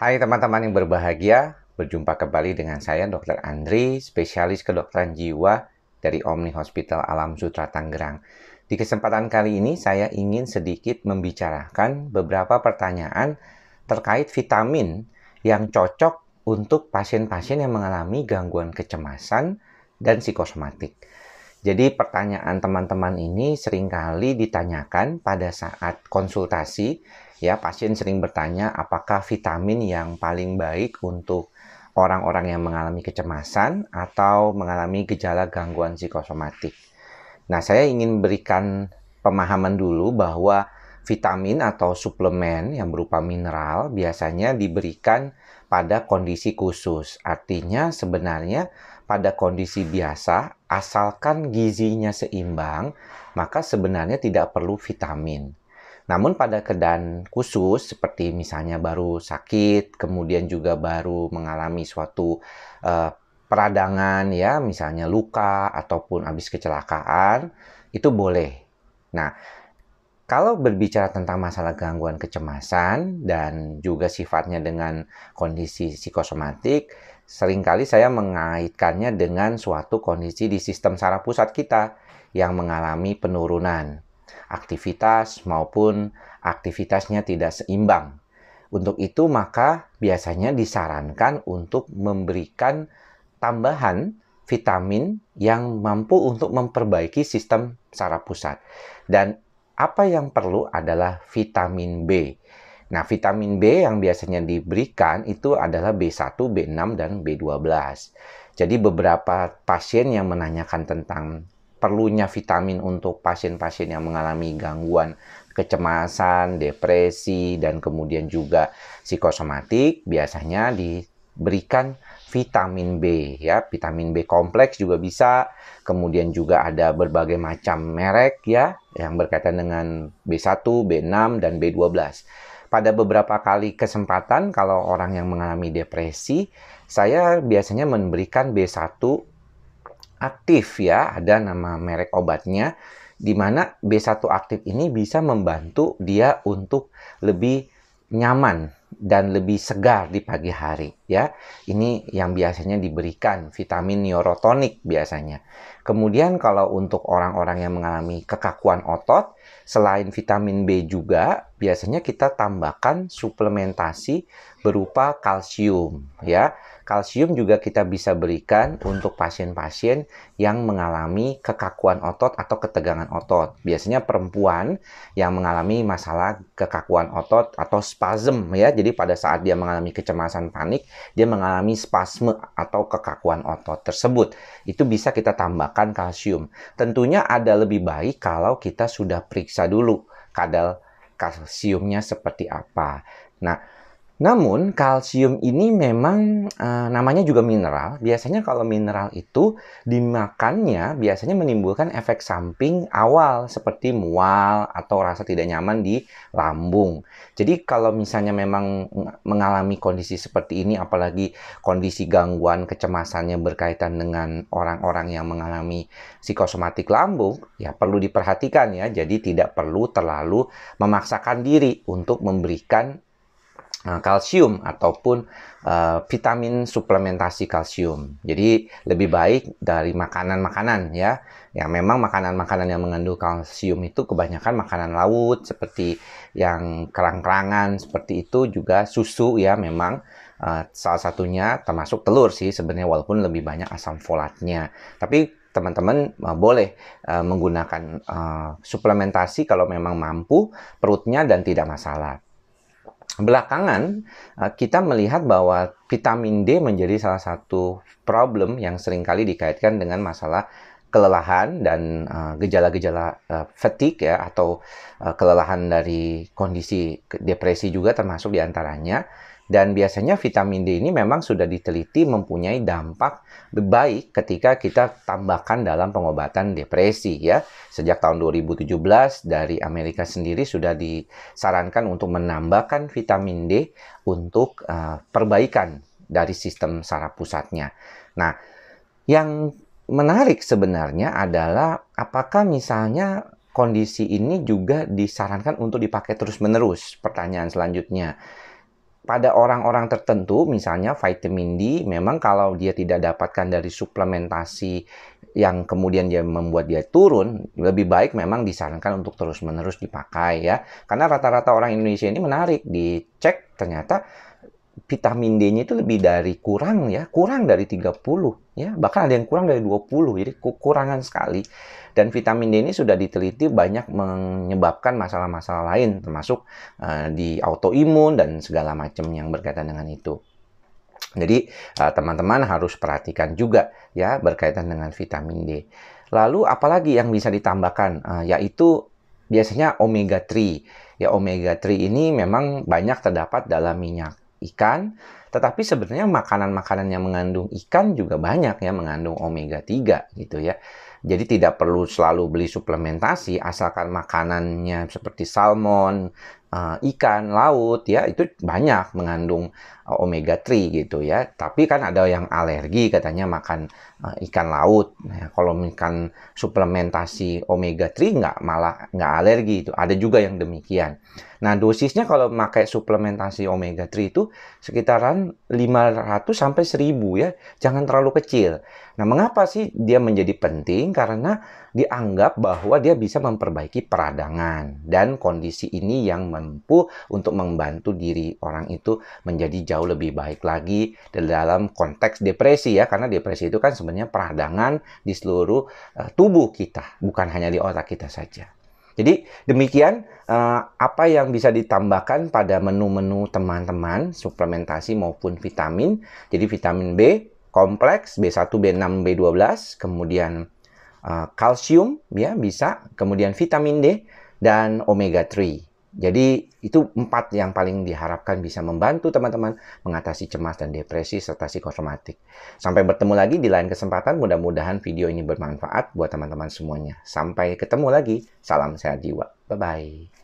Hai teman-teman yang berbahagia, berjumpa kembali dengan saya Dr. Andri, spesialis kedokteran jiwa dari Omni Hospital Alam Sutra Tangerang. Di kesempatan kali ini saya ingin sedikit membicarakan beberapa pertanyaan terkait vitamin yang cocok untuk pasien-pasien yang mengalami gangguan kecemasan dan psikosomatik. Jadi pertanyaan teman-teman ini seringkali ditanyakan pada saat konsultasi Ya, pasien sering bertanya apakah vitamin yang paling baik untuk orang-orang yang mengalami kecemasan atau mengalami gejala gangguan psikosomatik. Nah, saya ingin berikan pemahaman dulu bahwa vitamin atau suplemen yang berupa mineral biasanya diberikan pada kondisi khusus. Artinya sebenarnya pada kondisi biasa asalkan gizinya seimbang, maka sebenarnya tidak perlu vitamin. Namun pada keadaan khusus seperti misalnya baru sakit, kemudian juga baru mengalami suatu uh, peradangan ya, misalnya luka ataupun habis kecelakaan, itu boleh. Nah, kalau berbicara tentang masalah gangguan kecemasan dan juga sifatnya dengan kondisi psikosomatik, seringkali saya mengaitkannya dengan suatu kondisi di sistem saraf pusat kita yang mengalami penurunan aktivitas maupun aktivitasnya tidak seimbang. Untuk itu maka biasanya disarankan untuk memberikan tambahan vitamin yang mampu untuk memperbaiki sistem saraf pusat. Dan apa yang perlu adalah vitamin B. Nah, vitamin B yang biasanya diberikan itu adalah B1, B6, dan B12. Jadi beberapa pasien yang menanyakan tentang perlunya vitamin untuk pasien-pasien yang mengalami gangguan kecemasan, depresi, dan kemudian juga psikosomatik biasanya diberikan vitamin B ya vitamin B kompleks juga bisa kemudian juga ada berbagai macam merek ya yang berkaitan dengan B1, B6 dan B12 pada beberapa kali kesempatan kalau orang yang mengalami depresi saya biasanya memberikan B1 aktif ya, ada nama merek obatnya di mana B1 aktif ini bisa membantu dia untuk lebih nyaman dan lebih segar di pagi hari ya. Ini yang biasanya diberikan vitamin neurotonik biasanya. Kemudian kalau untuk orang-orang yang mengalami kekakuan otot, selain vitamin B juga biasanya kita tambahkan suplementasi berupa kalsium ya. Kalsium juga kita bisa berikan untuk pasien-pasien yang mengalami kekakuan otot atau ketegangan otot. Biasanya perempuan yang mengalami masalah kekakuan otot atau spasm ya. Jadi pada saat dia mengalami kecemasan panik, dia mengalami spasme atau kekakuan otot tersebut. Itu bisa kita tambahkan kalsium. Tentunya ada lebih baik kalau kita sudah periksa dulu kadal kalsiumnya seperti apa. Nah, namun kalsium ini memang e, namanya juga mineral. Biasanya kalau mineral itu dimakannya biasanya menimbulkan efek samping awal seperti mual atau rasa tidak nyaman di lambung. Jadi kalau misalnya memang mengalami kondisi seperti ini apalagi kondisi gangguan kecemasannya berkaitan dengan orang-orang yang mengalami psikosomatik lambung, ya perlu diperhatikan ya. Jadi tidak perlu terlalu memaksakan diri untuk memberikan Nah, kalsium ataupun uh, vitamin suplementasi kalsium. Jadi lebih baik dari makanan-makanan ya. yang memang makanan-makanan yang mengandung kalsium itu kebanyakan makanan laut seperti yang kerang-kerangan seperti itu juga susu ya memang uh, salah satunya termasuk telur sih sebenarnya walaupun lebih banyak asam folatnya. Tapi teman-teman uh, boleh uh, menggunakan uh, suplementasi kalau memang mampu perutnya dan tidak masalah. Belakangan eh, kita melihat bahwa vitamin D menjadi salah satu problem yang seringkali dikaitkan dengan masalah kelelahan dan eh, gejala-gejala uh, uh, fatigue ya atau uh, kelelahan dari kondisi depresi juga termasuk diantaranya dan biasanya vitamin D ini memang sudah diteliti mempunyai dampak baik ketika kita tambahkan dalam pengobatan depresi ya. Sejak tahun 2017 dari Amerika sendiri sudah disarankan untuk menambahkan vitamin D untuk uh, perbaikan dari sistem saraf pusatnya. Nah, yang menarik sebenarnya adalah apakah misalnya kondisi ini juga disarankan untuk dipakai terus-menerus? Pertanyaan selanjutnya. Pada orang-orang tertentu, misalnya vitamin D, memang kalau dia tidak dapatkan dari suplementasi yang kemudian dia membuat dia turun, lebih baik memang disarankan untuk terus-menerus dipakai ya. Karena rata-rata orang Indonesia ini menarik, dicek ternyata vitamin D-nya itu lebih dari kurang ya, kurang dari 30 ya bahkan ada yang kurang dari 20 jadi kekurangan sekali dan vitamin D ini sudah diteliti banyak menyebabkan masalah-masalah lain termasuk uh, di autoimun dan segala macam yang berkaitan dengan itu jadi eh, teman-teman uh, harus perhatikan juga ya berkaitan dengan vitamin D lalu apalagi yang bisa ditambahkan uh, yaitu biasanya omega 3 ya omega 3 ini memang banyak terdapat dalam minyak ikan tetapi sebenarnya makanan-makanan yang mengandung ikan juga banyak ya mengandung omega 3 gitu ya. Jadi tidak perlu selalu beli suplementasi asalkan makanannya seperti salmon, eh, ikan, laut ya itu banyak mengandung eh, omega 3 gitu ya. Tapi kan ada yang alergi katanya makan eh, ikan laut. Nah, kalau makan suplementasi omega 3 nggak malah nggak alergi itu. Ada juga yang demikian. Nah dosisnya kalau pakai suplementasi omega 3 itu sekitaran kisaran 500 sampai 1000 ya. Jangan terlalu kecil. Nah, mengapa sih dia menjadi penting? Karena dianggap bahwa dia bisa memperbaiki peradangan dan kondisi ini yang mampu untuk membantu diri orang itu menjadi jauh lebih baik lagi dalam konteks depresi ya. Karena depresi itu kan sebenarnya peradangan di seluruh eh, tubuh kita, bukan hanya di otak kita saja. Jadi demikian uh, apa yang bisa ditambahkan pada menu-menu teman-teman suplementasi maupun vitamin. Jadi vitamin B kompleks B1, B6, B12, kemudian uh, kalsium ya bisa, kemudian vitamin D dan omega 3. Jadi itu empat yang paling diharapkan bisa membantu teman-teman mengatasi cemas dan depresi serta psikosomatik. Sampai bertemu lagi di lain kesempatan. Mudah-mudahan video ini bermanfaat buat teman-teman semuanya. Sampai ketemu lagi. Salam sehat jiwa. Bye-bye.